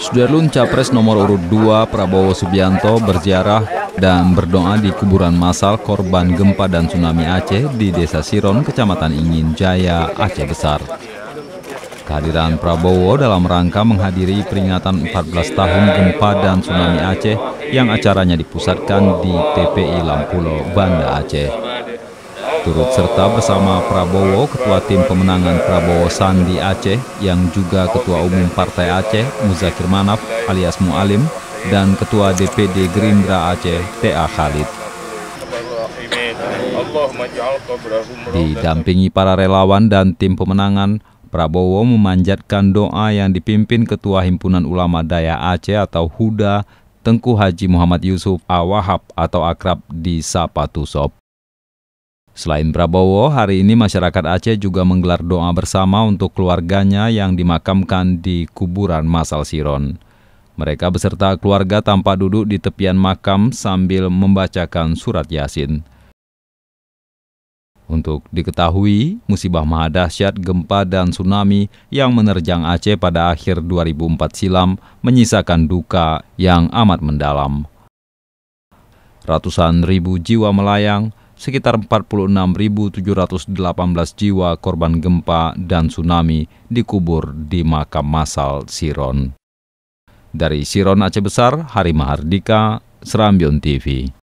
Sudarlun Capres nomor urut 2 Prabowo Subianto berziarah dan berdoa di kuburan massal korban gempa dan tsunami Aceh di Desa Siron, Kecamatan Ingin Jaya, Aceh Besar. Kehadiran Prabowo dalam rangka menghadiri peringatan 14 tahun gempa dan tsunami Aceh yang acaranya dipusatkan di TPI Lampulo, Banda Aceh. Turut serta bersama Prabowo, Ketua Tim Pemenangan Prabowo Sandi Aceh, yang juga Ketua Umum Partai Aceh, Muzakir Manaf alias Mualim, dan Ketua DPD Gerindra Aceh, T.A. Khalid. Didampingi para relawan dan tim pemenangan, Prabowo memanjatkan doa yang dipimpin Ketua Himpunan Ulama Daya Aceh atau HUDA, Tengku Haji Muhammad Yusuf Awahab atau akrab di Sapa Selain Prabowo, hari ini masyarakat Aceh juga menggelar doa bersama untuk keluarganya yang dimakamkan di kuburan Masal Siron. Mereka beserta keluarga tampak duduk di tepian makam sambil membacakan surat Yasin. Untuk diketahui, musibah maha dahsyat gempa dan tsunami yang menerjang Aceh pada akhir 2004 silam menyisakan duka yang amat mendalam. Ratusan ribu jiwa melayang, sekitar 46.718 jiwa korban gempa dan tsunami dikubur di makam massal Siron. Dari Siron Aceh Besar, Hari Mahardika, Serambion TV.